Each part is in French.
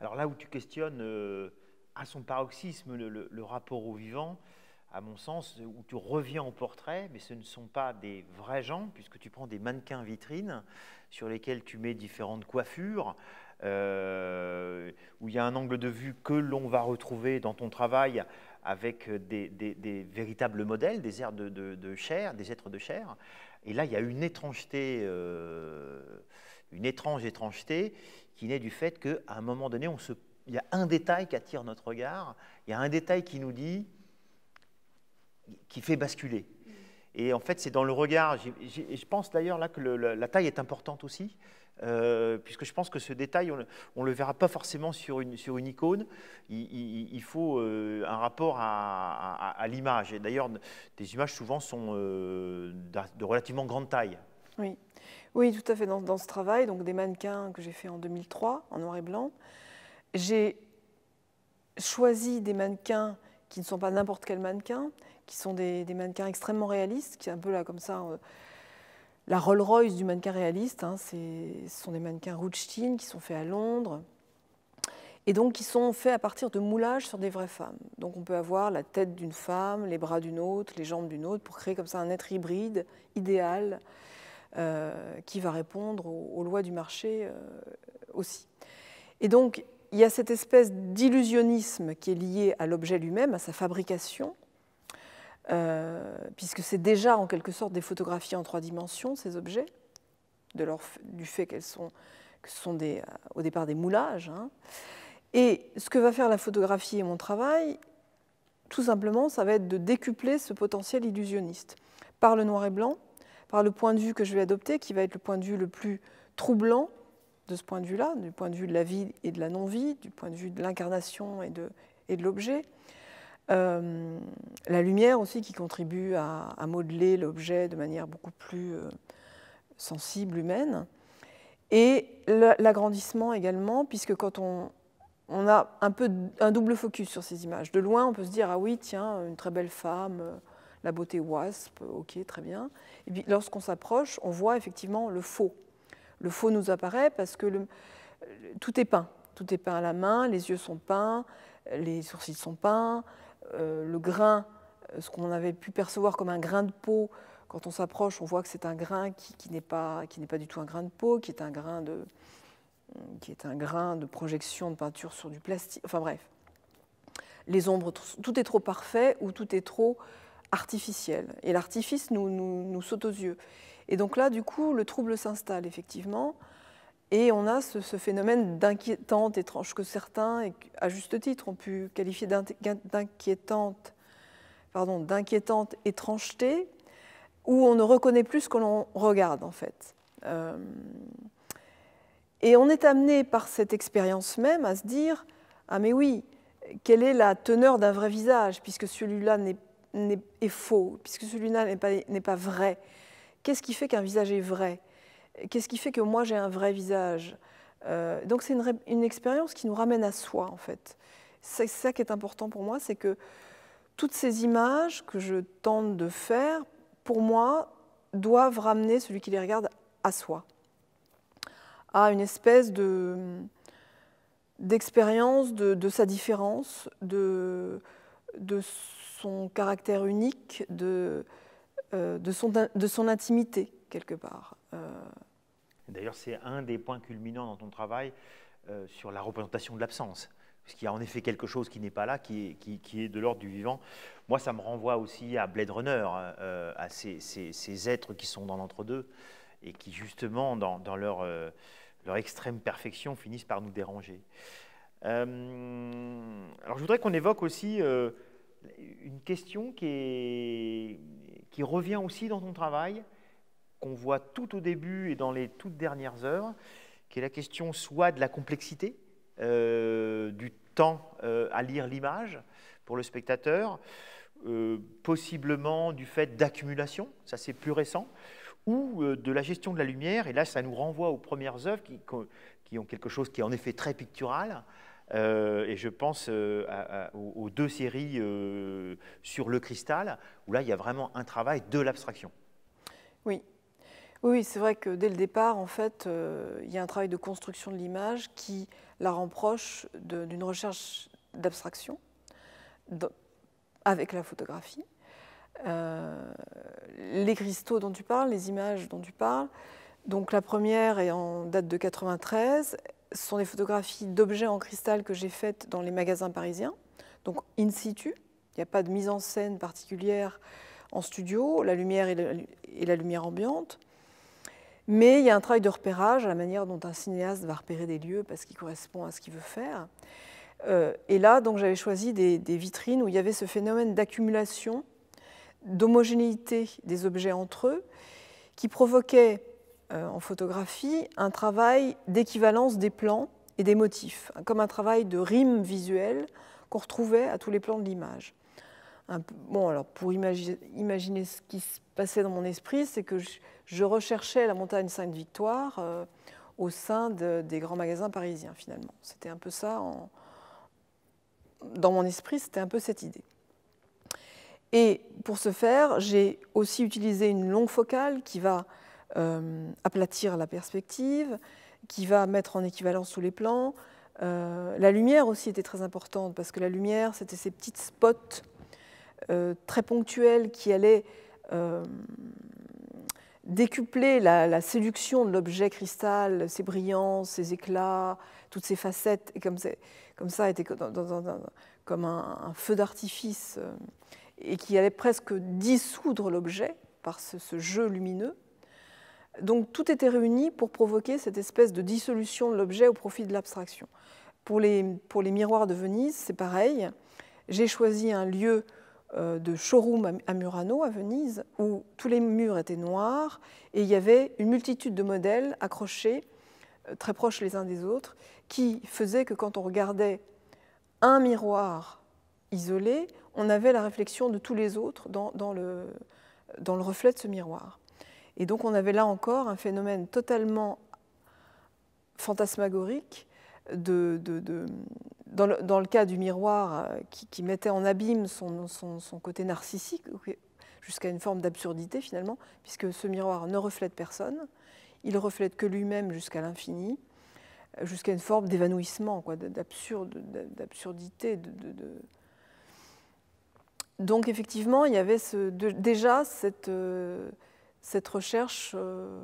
Alors là où tu questionnes euh, à son paroxysme le, rapport au vivant, à mon sens, où tu reviens au portrait, mais ce ne sont pas des vrais gens, puisque tu prends des mannequins vitrines sur lesquels tu mets différentes coiffures, euh, où il y a un angle de vue que l'on va retrouver dans ton travail avec des, véritables modèles, des airs de, chair, des êtres de chair. Et là, il y a une étrangeté. Euh, une étrange étrangeté qui naît du fait qu'à un moment donné, on se... il y a un détail qui attire notre regard, il y a un détail qui nous dit, qui fait basculer. Et en fait, c'est dans le regard. je pense d'ailleurs là que la, taille est importante aussi, euh, puisque je pense que ce détail, on ne le verra pas forcément sur une, icône. Il, faut euh, un rapport à, l'image. Et d'ailleurs, des images souvent sont euh, de relativement grande taille. Oui, oui tout à fait. Dans, ce travail, donc des mannequins que j'ai fait en 2003, en noir et blanc, j'ai choisi des mannequins qui ne sont pas n'importe quel mannequin, qui sont des, mannequins extrêmement réalistes, qui est un peu là comme ça. Euh, la Rolls Royce du mannequin réaliste, hein, ce sont des mannequins Rutstein qui sont faits à Londres et donc qui sont faits à partir de moulages sur des vraies femmes. Donc on peut avoir la tête d'une femme, les bras d'une autre, les jambes d'une autre pour créer comme ça un être hybride, idéal. Euh, qui va répondre aux, lois du marché euh, aussi. Et donc, il y a cette espèce d'illusionnisme qui est lié à l'objet lui-même, à sa fabrication, euh, puisque c'est déjà en quelque sorte des photographies en trois dimensions, ces objets, du fait qu'elles sont, au départ des moulages. Hein. Et ce que va faire la photographie et mon travail, tout simplement, ça va être de décupler ce potentiel illusionniste par le noir et blanc, par le point de vue que je vais adopter, qui va être le point de vue le plus troublant de ce point de vue-là, du point de vue de la vie et de la non-vie, du point de vue de l'incarnation et de, l'objet. Euh, la lumière aussi qui contribue à, modeler l'objet de manière beaucoup plus euh, sensible, humaine. Et l'agrandissement également, puisque quand on, on a un peu un double focus sur ces images. De loin, on peut se dire, ah oui, tiens, une très belle femme euh, la beauté wasp, ok, très bien. Et puis lorsqu'on s'approche, on voit effectivement le faux. Le faux nous apparaît parce que tout est peint. Tout est peint à la main, les yeux sont peints, les sourcils sont peints, euh, le grain, euh, ce qu'on avait pu percevoir comme un grain de peau, quand on s'approche, on voit que c'est un grain qui, qui n'est pas, du tout un grain de peau, qui est un grain de, qui est un grain de projection de peinture sur du plastique. Enfin bref, les ombres, tout est trop parfait ou tout est trop artificielle. Et l'artifice nous, nous, saute aux yeux. Et donc là, du coup, le trouble s'installe effectivement. Et on a ce, phénomène d'inquiétante étrange que certains, à juste titre, ont pu qualifier d'inquiétante, pardon, d'inquiétante étrangeté, où on ne reconnaît plus ce que l'on regarde en fait. Euh, et on est amené par cette expérience même à se dire ah mais oui, quelle est la teneur d'un vrai visage puisque celui-là n'est est, faux, puisque celui-là n'est pas, pas, vrai. Qu'est-ce qui fait qu'un visage est vrai Qu'est-ce qui fait que moi j'ai un vrai visage euh, Donc c'est une, une, expérience qui nous ramène à soi en fait. C'est ça qui est important pour moi, c'est que toutes ces images que je tente de faire, pour moi, doivent ramener celui qui les regarde à soi, à une espèce de d'expérience de, de, sa différence, de, de son caractère unique, de, euh, de, son, de son intimité, quelque part. Euh. D'ailleurs, c'est un des points culminants dans ton travail euh, sur la représentation de l'absence. Parce qu'il y a en effet quelque chose qui n'est pas là, qui est, qui, est de l'ordre du vivant. Moi, ça me renvoie aussi à Blade Runner, hein, à ces, ces, ces, êtres qui sont dans l'entre-deux et qui, justement, dans, dans leur, leur extrême perfection, finissent par nous déranger. Euh, alors je voudrais qu'on évoque aussi euh, une question qui, revient aussi dans ton travail, qu'on voit tout au début et dans les toutes dernières heures, qui est la question soit de la complexité, euh, du temps à lire l'image pour le spectateur, possiblement du fait d'accumulation, ça c'est plus récent, ou de la gestion de la lumière, et là ça nous renvoie aux premières œuvres qui ont quelque chose qui est en effet très pictural, euh, et je pense euh, aux deux séries euh, sur le cristal, où là, il y a vraiment un travail de l'abstraction. Oui. Oui, c'est vrai que dès le départ, en fait, il y a un travail de construction de l'image qui la rend proche d'une recherche d'abstraction avec la photographie. les cristaux dont tu parles, les images dont tu parles, donc la première est en date de 93, ce sont des photographies d'objets en cristal que j'ai faites dans les magasins parisiens, donc in situ. Il n'y a pas de mise en scène particulière en studio, la lumière est la, lumière ambiante. Mais il y a un travail de repérage, à la manière dont un cinéaste va repérer des lieux parce qu'il correspond à ce qu'il veut faire. Euh, et là, donc, j'avais choisi des, vitrines où il y avait ce phénomène d'accumulation, d'homogénéité des objets entre eux, qui provoquait euh, en photographie un travail d'équivalence des plans et des motifs, comme un travail de rime visuelle qu'on retrouvait à tous les plans de l'image. Bon, alors pour imaginer ce qui se passait dans mon esprit, c'est que je, recherchais la montagne Sainte-Victoire euh, au sein des grands magasins parisiens, finalement. C'était un peu ça, dans mon esprit, c'était un peu cette idée. Et pour ce faire, j'ai aussi utilisé une longue focale qui va euh, aplatir la perspective, qui va mettre en équivalence tous les plans. Euh, la lumière aussi était très importante parce que la lumière, c'était ces petites spots euh, très ponctuels qui allaient décupler la, séduction de l'objet cristal, ses brillances, ses éclats, toutes ses facettes, et comme, ça était comme un, feu d'artifice, et qui allait presque dissoudre l'objet par ce jeu lumineux. Donc tout était réuni pour provoquer cette espèce de dissolution de l'objet au profit de l'abstraction. Pour les, miroirs de Venise, c'est pareil. J'ai choisi un lieu euh, de showroom à Murano, à Venise, où tous les murs étaient noirs et il y avait une multitude de modèles accrochés, euh, très proches les uns des autres, qui faisaient que quand on regardait un miroir isolé, on avait la réflexion de tous les autres dans le reflet de ce miroir. Et donc on avait là encore un phénomène totalement fantasmagorique de, dans, le, cas du miroir euh, qui, mettait en abîme son, son, côté narcissique jusqu'à une forme d'absurdité finalement, puisque ce miroir ne reflète personne, il reflète que lui-même jusqu'à l'infini, jusqu'à une forme d'évanouissement, d'absurde, d'absurdité, de, donc effectivement, il y avait déjà cette, euh, cette recherche euh,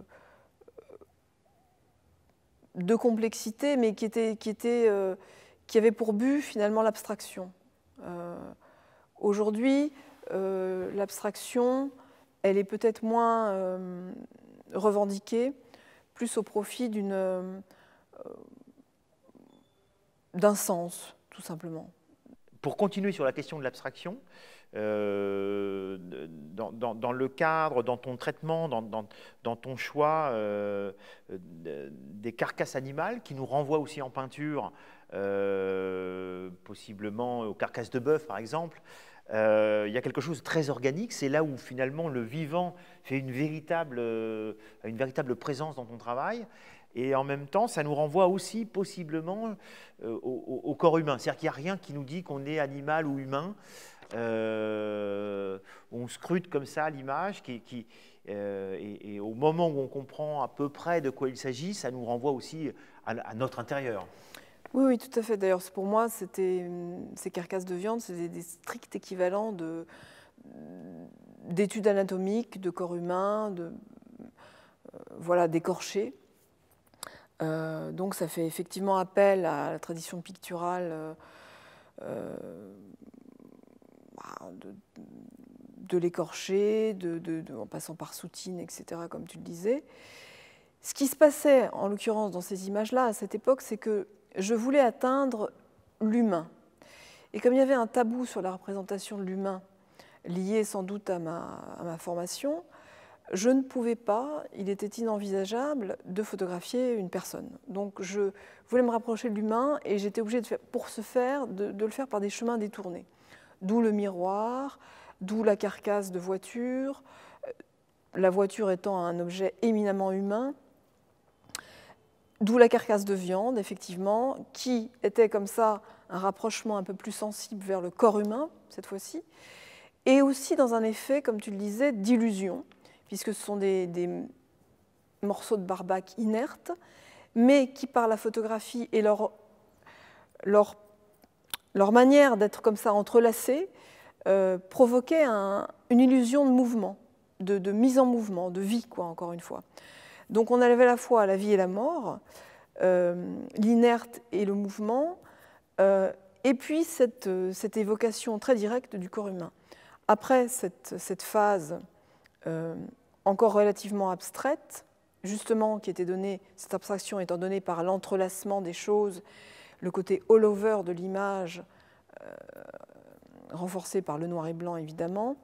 de complexité, mais euh, qui, avait pour but finalement l'abstraction. Euh, aujourd'hui, l'abstraction, elle est peut-être moins revendiquée, plus au profit d'un sens, tout simplement. Pour continuer sur la question de l'abstraction, euh, dans, le cadre, dans ton traitement, dans, ton choix euh, euh, des carcasses animales qui nous renvoient aussi en peinture, possiblement aux carcasses de bœuf par exemple. il y a quelque chose de très organique, c'est là où finalement le vivant fait une véritable, une véritable présence dans ton travail. Et en même temps, ça nous renvoie aussi possiblement au corps humain. C'est-à-dire qu'il n'y a rien qui nous dit qu'on est animal ou humain. Euh, on scrute comme ça l'image qui, euh, et, au moment où on comprend à peu près de quoi il s'agit, ça nous renvoie aussi à, notre intérieur. Oui, oui, tout à fait. D'ailleurs, pour moi, c'était ces carcasses de viande, c'était des stricts équivalents de d'études anatomiques, de corps humain, de euh, voilà d'écorchés. donc ça fait effectivement appel à la tradition picturale bah, de, l'écorcher, en passant par soutine, etc., comme tu le disais. Ce qui se passait, en l'occurrence, dans ces images-là, à cette époque, c'est que je voulais atteindre l'humain. Et comme il y avait un tabou sur la représentation de l'humain, lié sans doute à ma, formation, je ne pouvais pas, il était inenvisageable de photographier une personne. Donc je voulais me rapprocher de l'humain et j'étais obligée, de pour ce faire, de le faire par des chemins détournés d'où le miroir, d'où la carcasse de voiture, euh, la voiture étant un objet éminemment humain, d'où la carcasse de viande, effectivement, qui était comme ça un rapprochement un peu plus sensible vers le corps humain, cette fois-ci, et aussi dans un effet, comme tu le disais, d'illusion, puisque ce sont des, morceaux de barbac inertes, mais qui, par la photographie et leur, leur leur manière d'être comme ça entrelacés euh, provoquait une illusion de mouvement, de, mise en mouvement, de vie, quoi, encore une fois. Donc on avait à la fois la vie et la mort, euh, l'inerte et le mouvement, euh, et puis cette, évocation très directe du corps humain. Après cette, cette phase encore relativement abstraite, justement qui était donnée, cette abstraction étant donnée par l'entrelacement des choses le côté all-over de l'image, euh, renforcé par le noir et blanc évidemment.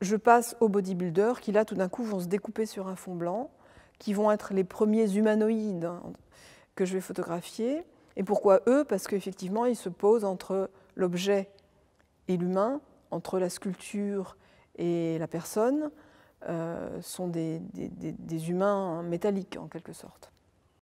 Je passe aux bodybuilders qui là tout d'un coup vont se découper sur un fond blanc, qui vont être les premiers humanoïdes hein, que je vais photographier. Et pourquoi eux Parce qu'effectivement ils se posent entre l'objet et l'humain, entre la sculpture et la personne, euh, sont des humains hein, métalliques en quelque sorte.